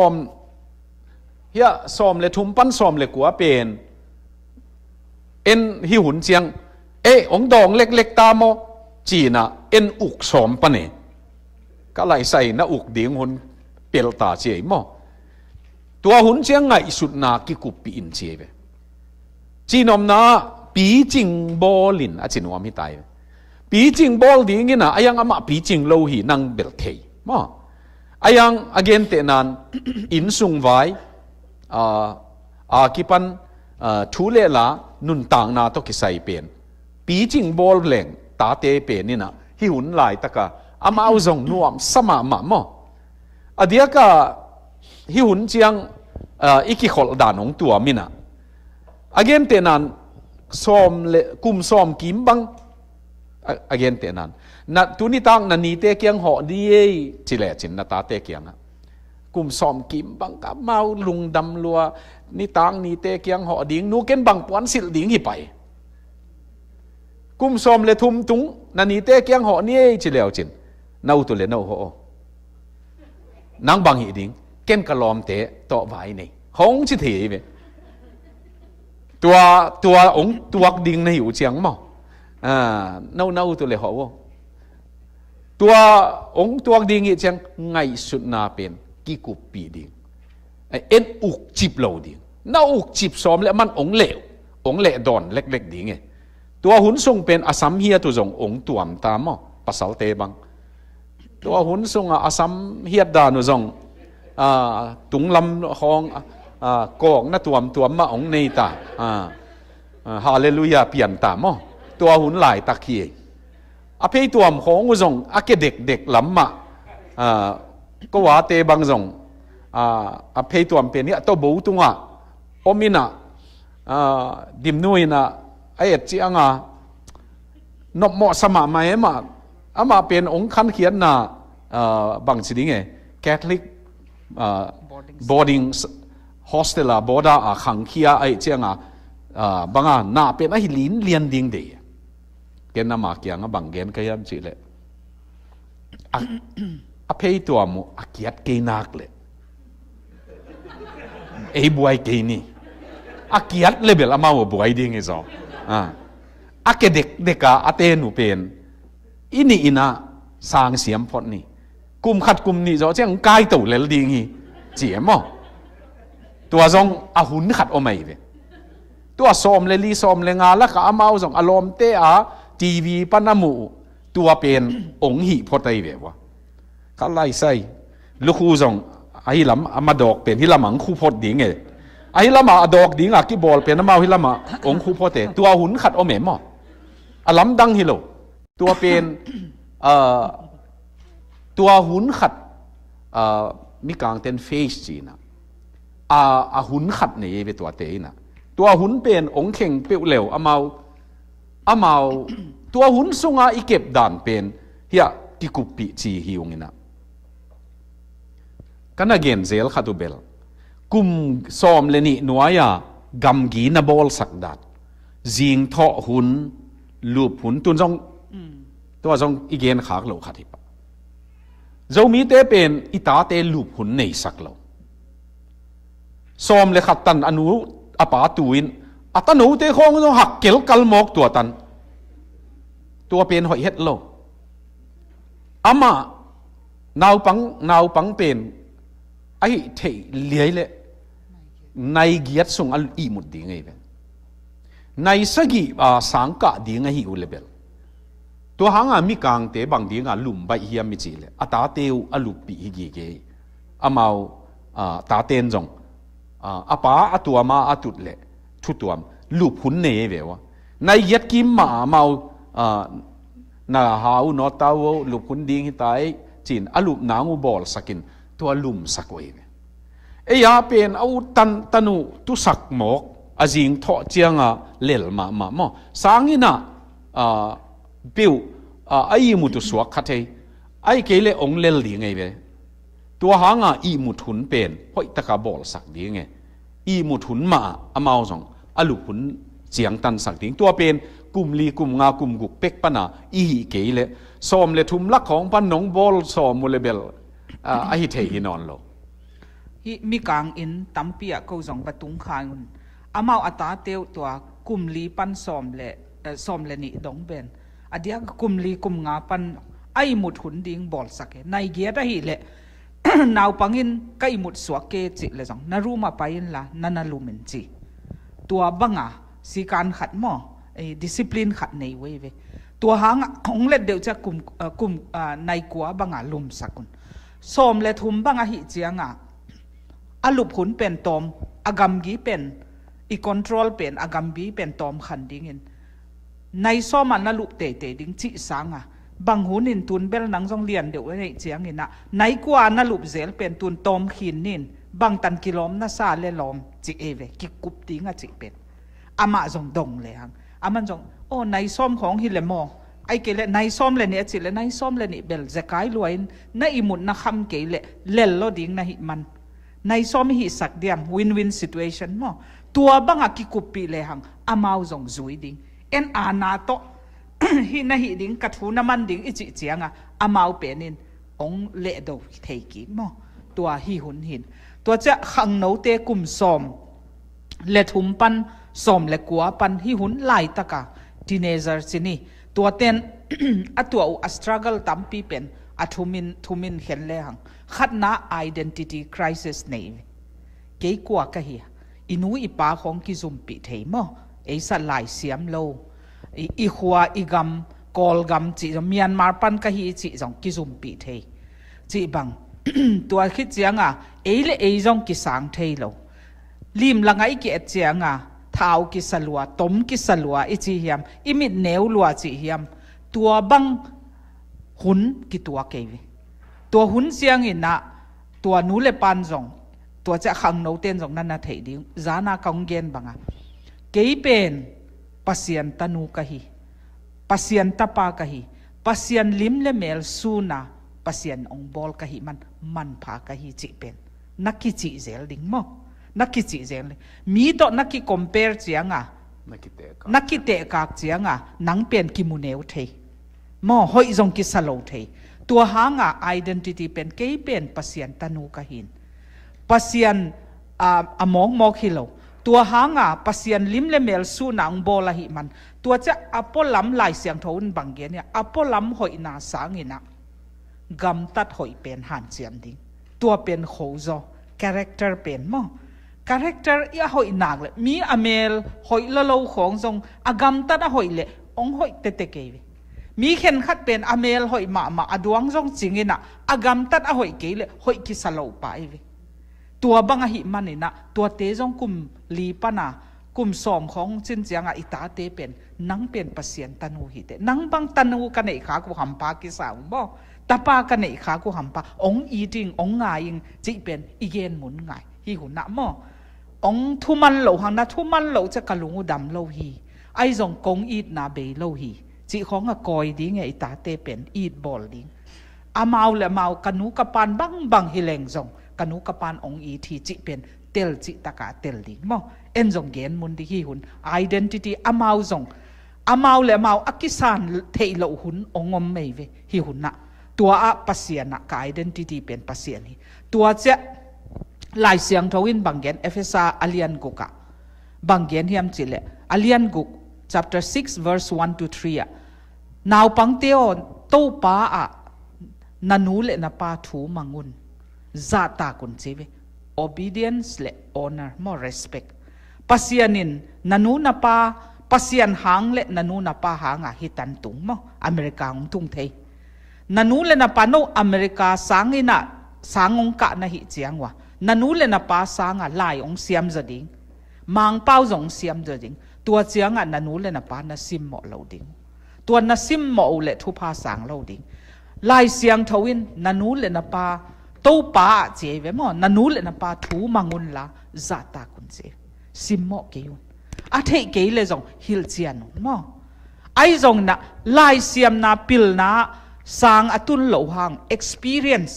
อมเฮียสอมเลยทุมปั้นสอมเลยกัวเป็นเอ็นฮิหุนเจียง เอองดองเล็กๆตามอจีน่ะเอ็นอุกสอมปะเนี่ยก็ไหลใส่น้าอุกเดียงหุนเปลตาเจียมอตัวหุนเจียงไงสุดนากิกุปปีอินเจียเวจีนอมนา ปีจิงบอลินอาจินวามิตายปีจิงบอลดิ้งน่ะยังอามาปีจิงโลหีนังเบลเทยมอ ayang again te nan in sung vai a a ah, ah, kipan ah, thu le la nun tang na to ki sai pen pi ching bol leng ta te pe ni na hi hun lai taka amao zong nuam sama ma mo adia ka hi hun chiang iki khol da nong tua mina again te nan som le kum som kim bang again te nan na tu ni tang na ni te kiang ho di e chi le chin na ta te kiang na kum som kim bang ka mau lung dam lua ni tang ni te kiang ho ding nu ken bang puan sil ding hi pai kum som le thum tung na ni te kiang ho ni e chi le chin nau tu le nau ho nang bang hi ding ken ka lom te to vai nei hong chi thi ve tua tua ong tuak ding nei u chiang mo à nâu nâu tôi lại họ ตัวองตัวดิ่งอีจังไงสุดนาเป็นกิกุปีดิ่งเอ็นอุกจิบเหลาดิ่งน่าอุกจิบซ้อมและมันองเหลว องเหลดอนเล็กๆดิ่งตัวหุ่นทรงเป็นอสัมเฮียตัวทรงองตัวมตามอ่ะภาษาเตบังตัวหุ่นทรงอาสัมเฮียดานุทรงตุงลำหองกองน่ะตัวมตัวมาองในตาฮาเลลูยาเปลี่ยนตามอ่ะตัวหุ่นหลายตะเคีย à phê tuầm khổ ngu dùng à cái đực đực lắm à có hóa tê băng dùng à phê tuầm bên này tôi bố tung à ôm à điểm na ai chỉ ăn à nó mọ sao mà mày à mà bên ông khăn khiến à bằng gì nghe Catholic à boarding hostel à boda à khang kia ai chỉ ăn à à bằng à na bên ấy liên liên đình đấy กนมากียงบังเกนก็ยังจิเลยอะเพยตัวมูอกียดเกนักเลยเอ้บวยเกนี่อกียดเลเบลอมาวบวยดิงี้งซออ่าะเกเด็กเด็กอาเตนูเป็นอินีอินะสางเสียมพอนี่กุมขัดกุมนี่จอเจ้างายตัวเลลดิงีงเจียมอตัวซจงอาหุนขัดอมัยเยตัวซอมเลลีซอมเลงาละกะอมาซจงอารมณ์เตอาทีวีปนมูตัวเป็นองค์หิพอัตเววะก็ไล่ใส่ลูกคูส่งไอ้ลำมาดอกเป็นที่ลหมังคูพอดดิ่งเอไอ้ละมาดอกดิ่งอะกิบอลเป็นน้ำเมาที่ลหมาองค์คูพอเตตัวหุ่นขัดโอเมมออะลำดังฮิโลตัวเป็นเอ่อตัวหุ่นขัดเอ่อมีกางเต็นเฟสจีนะอาหุ่นขัดนี่เป็นตัวเตนะตัวหุ่นเป็นองค์เข่งเปียวเหลวอามา amau tua hun sunga ikep dan pen hia kikupi chi hiungina kana gen zel khatu bel kum som leni nuaya gam gi na bol sakdat jing tho hun lup hun tun jong tua jong igen khak lo khati pa zo mi te pen ita te lup hun nei sak lo som le khatan anu apa tuin à ta nấu thế không nó học kiểu cân mộc tua tan, tua bên hội hết lâu ama à nào bằng nào bằng bên ai thấy lấy lệ nay giết sung al i một tiếng ấy bên nay sẽ gì à sáng cả tiếng ấy hiểu lệ bên tua hàng à mi càng tế bằng tiếng à lùm bay hiam mi chỉ lệ à ta tiêu à lùm bị hi gì gì amau à, à ta tên rong à apa à, atua ma atut lệ ชุดตัวมลูกพุนเนยเว้ยวะในยัดกิมหมาเมาอ่านาหาวนอตาวลูกพุนดิงหิตายจีนอลูกนางูบอลสักินตัวลุมสักเว้ยเอียเป็นเอาตันตันุตุสักหมอกอาจิงทอเจียงอ่ะเลลมามาหมอสังินะอ่าบิวอ่าไอมุตุสวกคัตเฮไอเกลเลองเลลดีไงเวตัวหางอ่ะอีมุทุนเป็นห้อยตะกะบอลสักดีไงอีมุทุนมาอเมาสองอลุพุนเสียงตันสักติงตัวเป็นกลุ่มลีกลุ่มงากลุ่มกุกเป็กปนาอีเกเลสอมเลทุมลักของปันหนงบอลสอมมูลเบลอะฮิเทฮินอนโลฮิมีกางอินตัมเปียกเาสองประตุงคายุนอามาอัตาเตียวตัวกุมลีปันสอมเลสอมเลนี่ดงเบนอเดียกุมลีกุมงาปันไอหมุดหุนดิงบอลสักในเกียได้ฮิเลนาวปังอินไกหมุดสวเกจิเลสองนารูมาไปอินละนันนาลูมินจีตัวบังอ่ะสีการขัดหม้อไอ้ดิสซิปลินขัดในเว้ยเว้ยตัวหางของเล็ดเดี๋ยวจะกลุ่มกลุ่มในกัวบังอ่ะลุมสักคนสมเลทุมบังอ่ะหิเจียงอ่ะอลุบขุนเป็นตอมอากรรมกีเป็นอีคอนโทรลเป็นอากรรมบีเป็นตอมขันดิ้งเองในซ้อมันนลุมเตะเตะดิ้งจีสังอ่ะบางหูนินทุนเบลนังจงเลียนเดี๋ยวไอ้เจียงเองนะในกัวน่านลุมเซลเป็นตุนตอมขินนินบางตันกิโลมน่าซาเลลอมจิเอเวกิกุปติงะจิเป็ดอามาจงดงเลยฮังอามันจงโอ้ในซ้อมของฮิเลมอไอเกลในซ้อมเลนี่จิเลในซ้อมเลนี่เบลจะกายรวยในอิมุนนะคำเกลเลลโลดิงนะฮิมันในซ้อมฮิสักเดียมวินวินสิทูเอชันมอตัวบังอะกิกุปปีเลยฮังอามาวจงจุยดิงเอ็นอาณาโตฮินะฮิดิงกัทูน้ำมันดิงอิจิเจียงอะอามาวเป็นินองเละโดเทกิมอตัวฮิหุนหินตัวจะขังโนเตกุมสอมเลทุมปันสอมเลกัวปันฮิหุนไลตะกะดีเนเจอร์สินีตัวเต้นอตัวอัสตรักลตัมปีเป็นอัทุมินทุมินเห็นเลงขัดนาไอดนติตี้คริสิสเนเกี่ยกว่กะเฮียอินูอีปาของกิจุมปิเทมอไอสัตไลเสียมโลอีหัวอีกำกอลกำจีเมียนมาปันกะเฮีจีจงกิจุมปิเทจีบังตัวคิดเจียงอ่ะเอเลเอจงกิสังเทโลลิมลังไอกิเอเจียงอ่ะเท้าวกิสลัวตมกิสลัวอิจิเฮียมอิมิดเนวลัวจิเฮียมตัวบังหุนกิตัวเกวตัวหุนเสียงอินะตัวนูเลปันจงตัวจะขังโนเต้นจงนั่นนะเทดิ้งจานากองเกนบังอ่ะเกยเป็นปัสยันตนูกะฮีปัสยันตปากะฮีปัสยันลิมเลเมลซูนาปัสยันองบอลกะฮีมันมันพากะฮีจิเป็นนักกิจิเซลดิงมอนักกิจิเซลมีต่อนักกิคอมเพลเจียงอ่ะนักกิเตะกากเจียงอ่ะนังเปลี่ยนกิมูเนวเทมอหอยจงกิสโลเทตัวหางอ่ะไอดีนิตี้เป็นเกี่เป็นปัสียนตานูกะหินปัสียนอ่าอมองมอกฮิโล ตัวหางอ่ะปัสียนลิมเลเมลสูนังโบลาหิมัน ตัวจะอปอลัมลายเสียงทวนบางเกียเนี่ยอปอลัมหอยนาสางินักกำตัดหอยเป็นหันเสียมดิงตัวเป็นโขโซคาแรคเตอร์เป็นมั้งคาแรคเตอร์ยาหอยนักเลยมีอเมลหอยละลูของทรงอากำตัดหอยเลยองหอยเตเตเกยมีเข็นขัดเป็นอเมลหอยมามาอดวงทรงจริงนะอากำตัดหอยเกเลยหอยกิสลาวไปเตัวบังหิมันนี่นะตัวเตจงกุมลีปนากุมสอมของจินเจียงอิตาเตเป็นนังเป็นปัสเซียนตันูหิเตนังบังตันูกันไอขากูหำปากิสาวบ่ตาปากันหนขากูหัมปาองอีจิงองงายิงจีเป็นอีเยนหมุนไงฮีหุนนะมอ องทุมันเหลาหังนะ ทุมันเหลาจะกะลุงดำเหลาฮี ไอ้ส่งกงอีดนาเบเหลาฮีจีของอะกอยดิ้งไอตาเตเป็นอีดบอลดิ้งอาเมาและเมากันูกะปานบังบังฮิเลงส่งกันูกะปานองอีทีจีเป็นเตลจิตะกาเตลดิ้งมอ เอ็นส่งเกนมุนดิฮีหุน ไอเดนติตี้อาเมาส่งอาเมาและเมาอักิสานเทโลหุน องงมไม่เวฮีหุนนะตัวอาปัสยานักไอดีนิตี้เป็นปัสยานีตัวเจ้าลายเสียงทวินบางเกนเอฟเอสอาอาเลียนกุกะบางเกนเฮียมจิเลอาเลียนกุก chapter 6 verse 1 to 3อะนาวปังเตียวโตป้าอะนันูเลนปาถูมังุนซาตากุนเจเว obedience เล honor more respect ปัสยานินนันูนปาปัสยานหางเลนันูนปาหางอะฮิตันตุงมออเมริกาองตุงเทย nanu le na pano america sangi na sangong ka na hi chiangwa nanu le na pa sanga lai ong siam zading mang pau zong siam zading tua chianga nanu le na pa na sim mo lo ding tua na sim mo le thu pa sang lo ding lai siang thawin nanu le na pa to pa che ve mo nanu le na pa thu mangun la za ta kun che sim mo ke yun a the ke le zong hil chian mo ai zong na lai siam na pil na สางอตุนเหลาหาง experience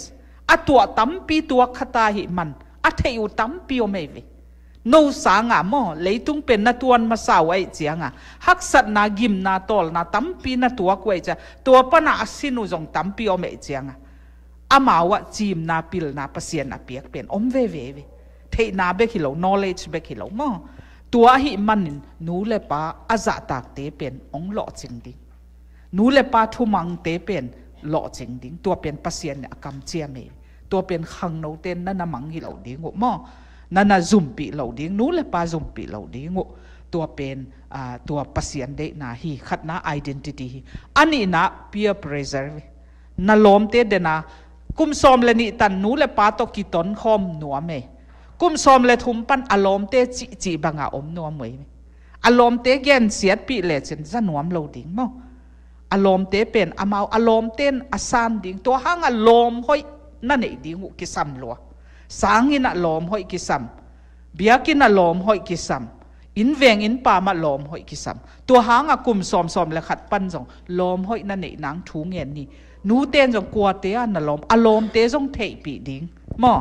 อตัวตั้มปีตัวคตาหิมันอเทยุตั้มปีโอเมเวิโนสางอ่ะมอเลยตุงเป็นนัตวนมาสาวไอเจียงอ่ะฮักสัตนากิมนาตอลนาตั้มปีนาตัวกวยจะตัวปนาสินุจงตั้มปีโอเมเจียงอ่ะอามาวะจิมนาปิลนาปเสียนาเปียกเป็นอมเวเวเวเทนาเบกิโล knowledge เบกิโลมอตัวหิมันนูเลปะอาจะตากเตเป็นองหล่อจริงดินูเลปาทุมังเตเป็นหล่อจริงดิงตัวเป็นปัสเซียนเนี่ยกำเจียเมตัวเป็นขังโนเตนนั่นน่ะมังหิเหล่าดิงโอมอนั่นน่ะจุ่มปีเหล่าดิงนูเลปาจุ่มปีเหล่าดิงโอตัวเป็นตัวปัสเซียนเดนาฮีขัดนะไอดนติตี้อันนี้นะเพียเพรเซอร์นั่นล้มเตเดนะกุมซอมเลนิตันนูเลปาตกิตนคอมหนัวเมกุมซอมเลทุมปันอารมณ์เตจิจิบังอาอมนัวเมอารมณ์เตเกนเสียดปีเลเซนจะหนัวมเหล่าดิงมออารมณ์เตเป็นอามาอลรมณ์เต้นอาสานดิงตัวห้างอารมณ์ห้อยนั่นเองดิ่งหุกิสัมลัวสังินอารมณ์ห้อยกิสัมเบียกินอารมณ์ห้อยกิสัมอินเวงอินปามาลอมห้อยกิสัมตัวห้างอกลุ่มซอมซอมและขัดปั้นสองลอมห้อยนั่นเองนางถูเงียนนี่นูเต้นจงกลัวเตียนอลอมอารมณ์เตยจงเทปีดิ่งมอ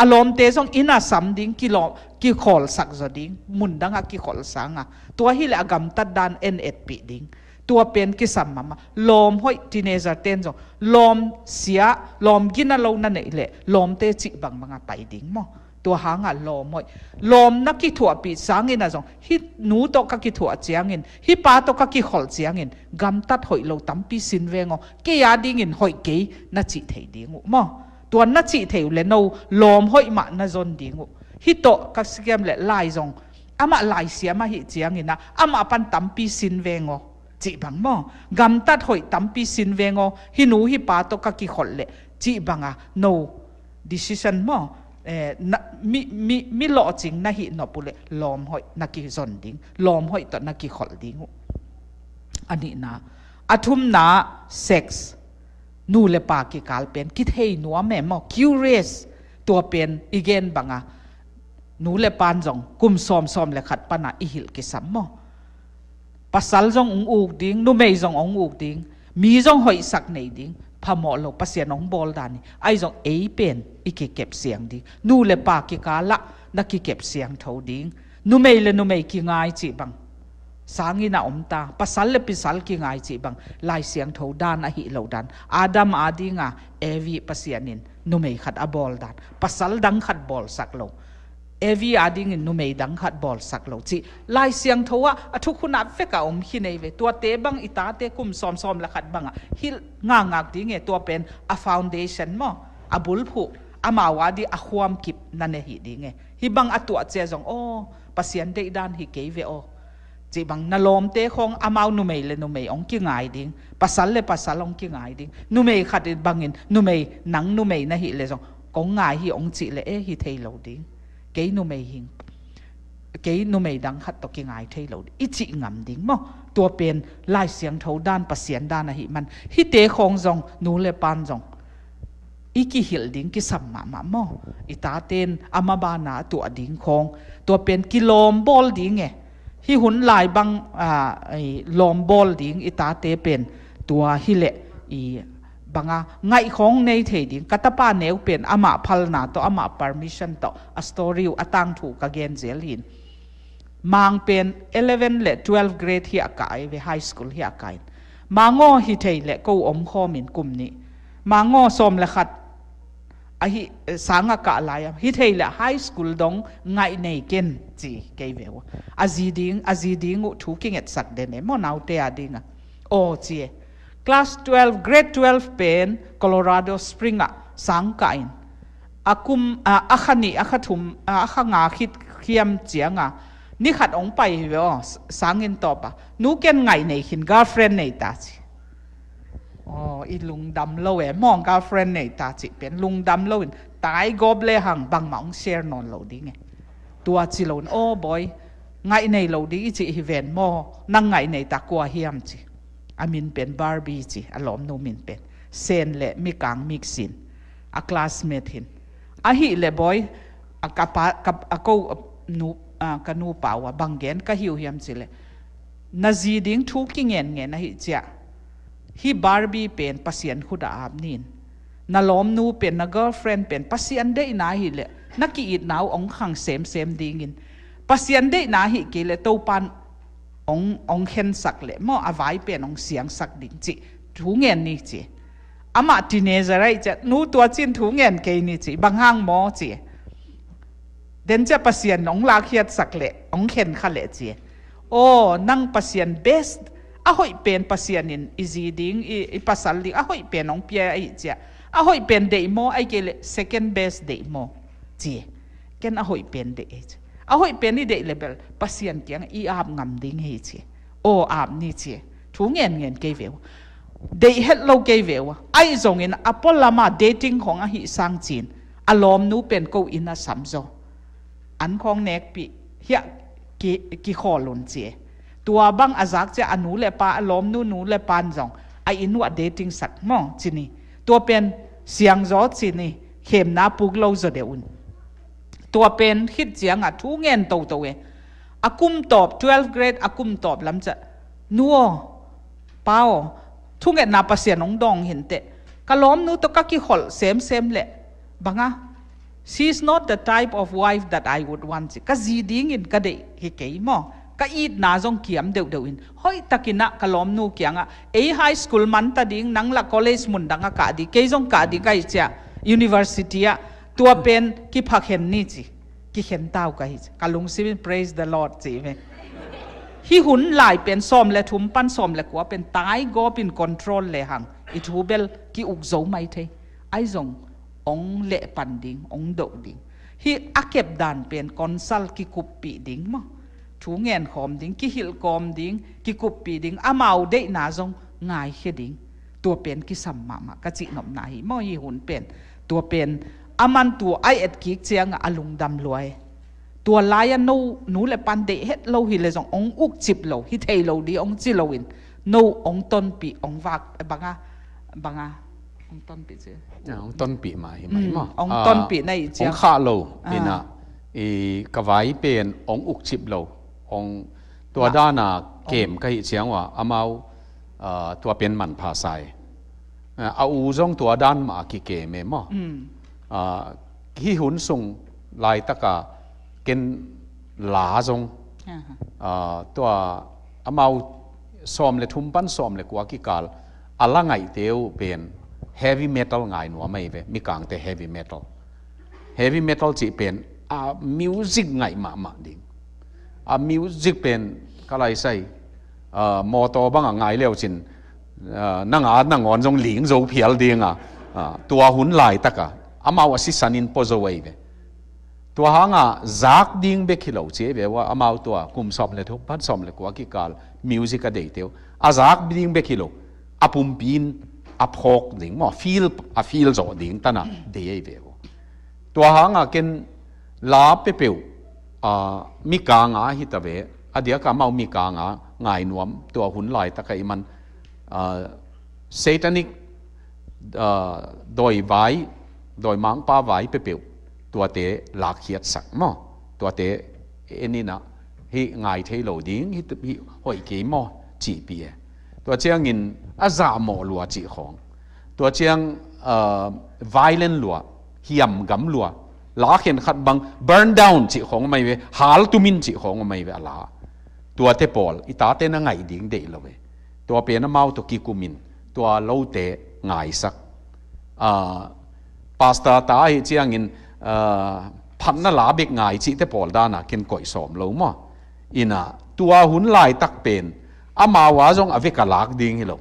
อารมณ์เตะจงอินาสัมดิ่งกิลอมกิขอลสักจดิ่งมุนดังอกิขอลสังอะตัวฮิเลอากมตัดดานเอ็นเอ็ดปีดิ่งตัวเป็นกิสัมมามาลมห้อยทีเนจเต้นจงลมเสียลมกินนั่นเรานั่นเองแหละลมเตจิบังมังอ่ะไปดิ้งมั้งตัวหางอ่ะลมห้อยลมนักกิถั่วปีสังเงินอ่ะจงฮิหนูตกกิถั่วเจียงเงินฮิปลาตกกิขอลเจียงเงินกำตัดห้อยเราตั้มปีสินเวงอ๋อเกียดิ้งเงินห้อยเกยนัจิเทดิ้งมั้งตัวนัจิเทเลนเอาลมห้อยมานั่นจนดิ้งฮิโตกักสเกมเละลายจงอามาลายเสียมาฮิเจียงเงินนะอามาปันตั้มปีสินเวงอ๋อจีบังมองาำตัดหอยตั้มปีสินเวงอฮินูฮิปาตกกิขลเลจีบังอ่ะ no ดิซิชั o นมองเอ่อมิมิมิหล่อจริงนะฮินอปุเลลอมหอยนักกิจนดิงลอมหอยตัดนักกิขลดิงอันนี้นะอาทุมนะเซ็กส์นูเลปากิกาลเป็นคิดให้นัวแม่มอ curious ตัวเป็นอีเกนบังอ่ะนูเลปานจงกุมซอมซอมเลขัดปะนะอีหิลกิสัมมอภาษาจงองอุกดิ้งนุ่มไม่จงองอุกดิ้งมีจงหอยสักในดิ้งพมอลภาษานองบอลดานีไอจงเอเป็นอีกเก็บเสียงดิ้งนู่เลปากิกาละนักเก็บเสียงเท่าดิ้งนุ่มไม่เลนุ่มไม่กิงายจีบัง สางินาอมตาภาษาเลปิสัลกิงายจีบังลายเสียงเท่าดานอหิเหล่าดานอาดัมอาดิงะเอวีภาษานินนุ่มไม่ขัดอบอลดานภาษาดังขัดบอลสักโลเอวีอดีงนุไม่ดังขัดบอลสักโลจีลายเสียงทว่าทุกคนอับเฟกอมฮินเอเวตัวเตบังอิตาเตกุมซอมซอมละขัดบังอะฮิลงางักดีงเตัวเป็นอาฟาวเดชันมั้งอาบุลผู้อามาวาดีอะความคิดนั่นเองดิงเงฮิบังอะตัวเจ้าจงโอ้ปัศยันเตดันฮิเกยเวโอจีบังนัลอมเตคงอามาวนุไม่เลนุไม่องกิ้งไงดิงปัศลเลปัศลองกิ้งไงดิงนุไม่ขัดบังเอินนุไม่นังนุไม่นั่นฮิเลจงกงไงฮิองจีเลเอฮิเทโลดิง幾努未行，幾努未等黑到嘅捱梯路，一直暗頂麼？多變拉上頭單不上單啊！佢問，佢地方上努力辦上，伊幾曉頂幾什麼嘛麼？伊打天阿媽巴拿ตัว頂空，多變幾浪波頂嘅，佢หุ่นลายบัง啊，誒浪波頂伊打地變ตัว佢咧，伊。บังอ่ไงของในเทดิงกัตปาเนวเป็นอามาพัลนาต่ออามา permission ต่อ story อัตังถูกกเกนเซลินมังเป็น11และ12 grade ที่อากาศเว high school ที่อากาศมังโอฮิเทและกูอมข้อมินกุ่มนี้มังโอสมและขัดไอฮิสังอากาศลายฮิเทและ high school ดงไงในกันจีเกี่ยวอาจีดิงอาจีดิงอุทุกิเงตสักเดนเอโมนเอาเตียดิงอ่ะโอ้จี Class 12, Grade 12 Pen, Colorado Springa, Sangkain. Akum uh, akhani akhatum uh, akhanga khit khiam chianga. Ni khat ong pai hi o sangin to pa. Nu ken ngai nei khin girlfriend nei ta chi. Oh, i lung dam lo e mong girlfriend nei ta chi pen lung dam lo in tai gob le hang bang ma ong share non lo ding e. Tua chi lon oh boy ngai nei lo di chi hi ven mo nang ngai nei ta kwa hiam chi. อามินเป็นบาร์บีจีอลอมนูมินเป็นเซนเละมีกังมิกซินอาคลาสเมทินอาฮิเล่บอยอากาปากับอากูนูกันูป่าวบางแกนก็หิวเหียมสิเลนาจีดิงทุกิเงินเงินนะฮิเจ้ะฮิบาร์บีเป็นปัสยันคุดอาบนินนาลอมนูเป็นนาเกิร์ลเฟรนเป็นปัสยันได้นาฮิเลนักกีดหดนาวองขังเสมเสมดิงินปัสยันได้นาฮิกิเลตัวปันององเห็นสักเล่มออาวายเป็นองเสียงสักดิ่งจีถุงเงินนี่จีอามาิีเนจะไรจะนู้ตัวจินถุงเงินเกนี่จีบางห้างมอจีเดนจะเปเสียนองลาเขียดสักเล่องเห็นขั้นเล่จีโอ้นั่งเปเสียนเบสอาหอยเป็นเปเสียนินอีจีดิ้งอีภาษาลิอาหอยเป็นองเปียไอจีอาหอยเป็นเดยโมไอเกล second best เดยโมจีเกนอาหอยเป็นเดย์อาหอยเป็นนี่เด็กเลเบลปัสยันเกียงอีอาบงมดิ้งเฮจีโออาบนี่จีถงเงินเงินเกวิวเด็กเฮ็ดเลาเกวิวไอ้จงเงินอพอลามาเดทิ้งของอาหิสังจีนอารมณ์นู้เป็นกูอินาสัมโซอันของเน็กปีเฮียกิกิขอลุนเจตัวบังอาจักจะอนุเลปาอารมณ์นู้นูเลปานจงไออินวดเดทิ้งสักมองจีนีตัวเป็นเสียงจอจีนีเข็มนาปุกเราจะเดือดตัวเป็นคิดเสียงอะทุเงินโตโตเออากุมตอบ12 grade อากุมตอบลำจะนัวเป้าทุเงินนับระเสียนองดองเห็นเตะกะล้อมนู้ตกะกิหอลเซมเซมแหละบังอะ she s not the type of wife that I would want กะจีดิ้งอินกะเดกิเกยมอกะอีดนาจงเขียมเดือดเดือินห้อยตะกินะกะล้อมนูเกียงอะเอ้ไฮสคูลมันตะดิ้งนังละคอลเลจมุนดังอะกะดีเกยจงกะดีไกเจ้า university อะตัวเป็นกิพักเห็นนี่จีกิเห็นเต้ากันกาลุงซิบิน praise the Lord จีไหมฮิหุนหลายเป็นซอมและทุมปั้นซอมและกัวเป็นตายก็เป็นคอนโทรลเลยหังอิทูเบลกิอุกโจไม่เทไอ้รงองเละปันดิงองโดดิงฮิอักเก็บดัานเป็นคอนซัลกิคุปปีดิงมั้งูเงินหอมดิงกิหิลกอมดิงกิกุปปีดิงอาเมาเดนารงง่ายแค่ดิงตัวเป็นกิสัมมามะกะจิหนมนาหิมอฮิหุนเป็นตัวเป็น aman tu ai et ki chiang alung dam luai tu laya no nu le pan de het lo hi le jong ong uk chip lo hi thei lo di ong chi lo in no ong ton pi ong vak eh, banga banga ong ton pi che ong ton pi ma hi mai mm, ma ong ton ah, pi nei chiang ong kha lo ah. ina i kawai pen ong uk chip lo ong tua da na kem kai chiang wa amau ah, tua pen man pha sai eh, a u jong tua dan ma ki ke me ma mm. ขี้หุ่นสุงลายตะกะกินหลาจงตัวอมาวซอมเลทุมปันซอมเลกว่ากิกาลอะไรไงเทียวเป็นเฮฟวี่เมทัลไงหนวไม่เวมีกางเตเฮฟวี่เมทัลเฮฟวี่เมทัลจีเป็นอ่ามิวสิกไงมามาดิ่งอ่ามิวสิกเป็นก็ไรใช่อ่ามอโต้บังอ่ะไงเลี้ยวจินอ่านั่งอ่านนั่งอ่อนจงหลิงจูเพียลดิ่งอ่ะตัวหุ่นลายตะกะ amau asi sanin pozo wei ve tua hanga zak ding be khilo che ve wa amau tua kum som le thu pat som le kwa ki kal music a dei teu a zak ding be khilo apum pin a ding mo feel a feel zo ding tana dei ve wo tua hanga ken la pe peu a mi ka nga hi ta ve adia ka mau mi ka nga ngai nuam tua hun lai ta ka iman satanic uh, doi vai đòi mang pa vải bê biểu tua tế lạc hiệt sắc mò tua tế nên nè hi ngài thấy lầu điên hi tập hi hội kế mò chỉ bia tua chiang in a giả mò lùa chỉ khong tua chiang uh, ờ, violent lùa hiểm gấm lùa lá hiện khát băng burn down chỉ khong mày về hal tu min chỉ khong mày về lá tua tế bol ita tế na ngài điên đệ lầu về tua pena mau to kikumin tua lâu tế ngài sắc à uh, pastor ta hi chiang in phan na la bik ngai chi te pol dana kin koi som lo mo ina tua hun lai tak pen ama wa jong aveka lak ding hi lo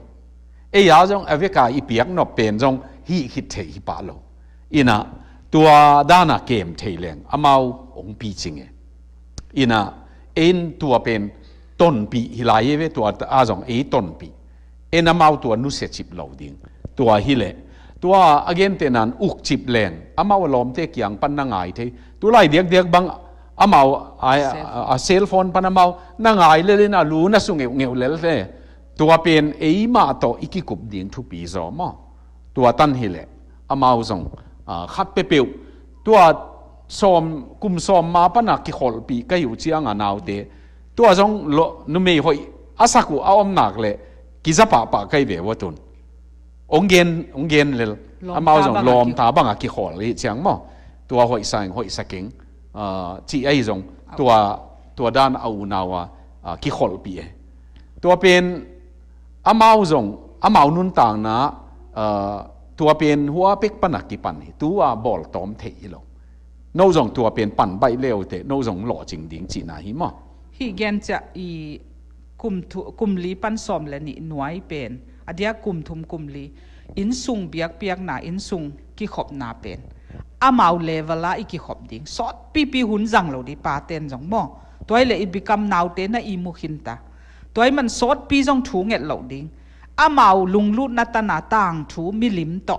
e ya jong aveka i piak no pen jong hi hi the hi pa lo ina tua dana kem thaileng amau ong pi ching e ina en tua pen ton pi hi lai ve tua a jong e ton pi en amau tua nu se chip lo ding tua hi le ตัวอเกนเตนันอุกจิบแรงอามาวลอมเทกยงปันนางไงเทตัวไล่เด็กเด็กบางอามาอาเซลฟอนปันอามาวนางไงเลยนะรู้นะสุงเงี้วเงยวเลยเลยตัวเป็นเอมาต่ออีกกุบดิยงทุปีจอมอตัวตันเฮเลอามาส่งขัดเปเปียวตัวสอมกุมสอมมาปนักกิขลปีก็อยู่เชียงอนาวเตตัวจงนุ่มเมย์หอยอาสักุเอาอมนักเลยกิจปะปะใกลยเบวตุนองเงินองเงินเลยอามาจงลอมตาบังอากิขอลยเสียงมั้งตัวหอยสังหอยสักเก่งจีไอจงตัวตัวด้านเอานาวากิขอลปีตัวเป็นอามาจงอามานุนต่างนะ ตัวเป็นหัวเป็กปนักกิปัน ตัวบอลตอมเทีลงโน่จงตัวเป็นปั่นใบเลวเตโน่จงหล่อจริงดิงจีนาหิมอ ฮีเกนจะอีกุมกุมลีปันสอมและนิหน่วยเป็นอเดียกุมทุมกุมลีอินซุงเบียกเบียกหนาอินซุงกิขบนาเป็นอามาเลเวลาอีกิขบดิ่งสอดปีปีหุ่นจังเหลาดีปาเต็นจังบ่ตัวเลยอีบิกำนาวเต็นอีมุขินตาตัวมันสอดปีจังถูเงีเหลาดิ่งอามาลุงลุดนัตนาต่างถูมิลิมโต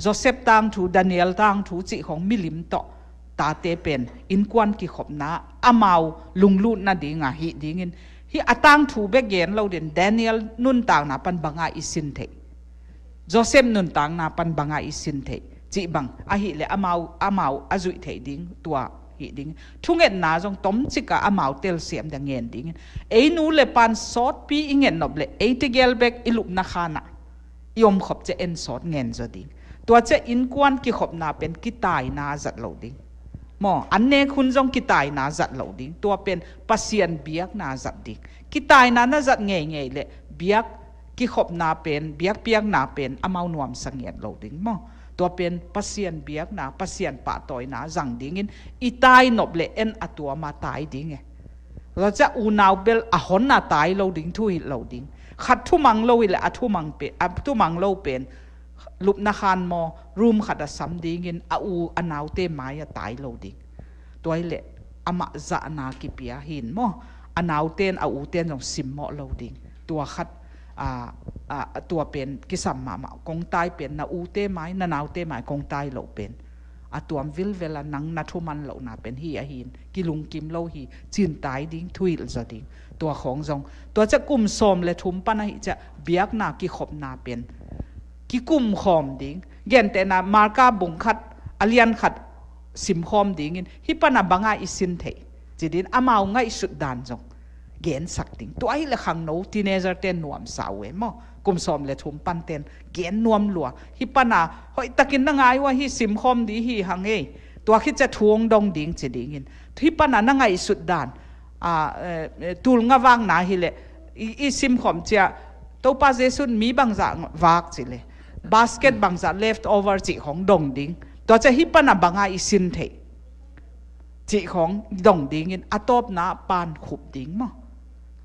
โจเซฟต่างถูดานิเอลต่างถูจิของมิลิมโตตาเตเป็นอินควันกิขบนาอามาลุงลุดนาดิ่งอ่ะฮิดิ่งอินที่อาตังถูเบกเยนเราเดินเดนิเอลนุนตังนับปันบังอาอิสินเทยโจเซมนุนตังนับปันบังอาอิสินเทย์จีบังอาฮิเลอามาอามาอาจุยเทย์ดิ้งตัวฮิดิ้งทุเงินนาจงต้มจิกะอามาเตลเซียมดังเงินดิ้งเอนูเลปันซอดปีเงินนบเลเอติเกลเบกอิลุกนักคานะยอมขบจเอ็นซอดเงินจดิ้งตัวเจะอินกวนกิขบนาเป็นกิตายนาจัดเราดิ้งมออันเนคุณจงกิตายนาจัดเหล่าดิตัวเป็นปัสเซียนเบียกนาจัดดิกิตายนานาจัดเงยเงยเลยเบียกกิขบนาเป็นเบียกเบียกนาเป็นอามานวมสังเกตเหล่าดิมอตัวเป็นปัสเซียนเบียกนาปัสเซียนปะต่อยนาจังดิงินอีตายนบเลเอ็นอตัวมาตายดิงไงเราจะอูนาวเบลอหอนนาตายเหล่าดิงทุยเหล่าดิงขัดทุมังเลวิละอทุมังเป็นอทุมังเลาเป็นลุบนาคารมอรูมขัดสัมดีเงินอาอูอนาวเตไม้ตายเราดิ ตัวเละอามะจะนากิเปียหินมออนาวเตนออูเตนของสิมมอเราดิตัวขัดตัวเป็นกิสัมมามกงตายเป็นนาอูเตไม้นานาวเตไม้คกงตายเราเป็นอาตัววิลเวลานังนัทุมันเหล่านาเป็นฮีอาหิน กิลุงกิมเล่าฮีจินตายดิ้งทุยลจะดิ้งตัวของจงตัวจะกลุ่มโสมและทุมปะนะจะเบียกนากิขบนาเป็นกิกุมคอมดิงเก่นแต่นะมาร์กาบุงขัดอเลียนขัดสิมคอมดิงินฮิปนาบังอาอิสินเทจีดินอามาวง่ายสุดดานจงเก่นสักดิงตัวไอ้ละขังโนทีเนเจอร์เตนนวมสาวเ็มอกุมซอมเลทุมปันเตนเก่นนวมหลัวฮิปนาหอยตะกินนังไงว่าฮิสิมคอมดีฮิหังเอตัวคิดจะทวงดองดิงจีดิงินฮิปนานังไงสุดดานอ่าตูลงวางนาฮิเลอีสิมคอมเจ้าตัวป้าเจสุนมีบางจังวากจีเลบาสเกตบางจ za l e f t o v อ r chị hong d o n งด i ง g to cha hi pana น a n g a isin ินเทจีของดอ o n g ding in atop na pan khup d i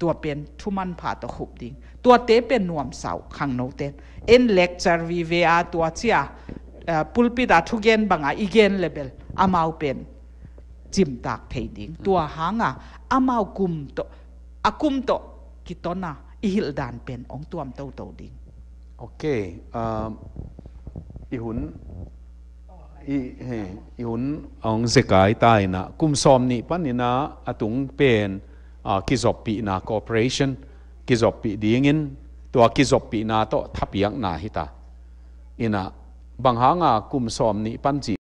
ตัวเป็นทุมันผ่าตะขุบดิงตัวเตเป็นนวมเสาขังโนเตนเอ็นเล็กจารวีเวอาตัวเชียปุลปิดาทุเกนบางอาอีเกนเลเบลอามาเป็นจิมตากเทดิงตัวหางอ่ะอามากุมโตอากุมโตกิตนาอิฮิลดานเป็นองตัวมโตโตดิงโอเคอีหุนอีหุนองเซกายตายนะคุมซอมนี่ปั้นนี่นะอตุงเป็นกิจอบปีนาคอร์ปอเรชั่นกิจอบปีดีงินตัวกิจอบปีนาโตทับยักนาฮิตาอีนะบางหางอ่ะคุมซอมนี่ปั้นจี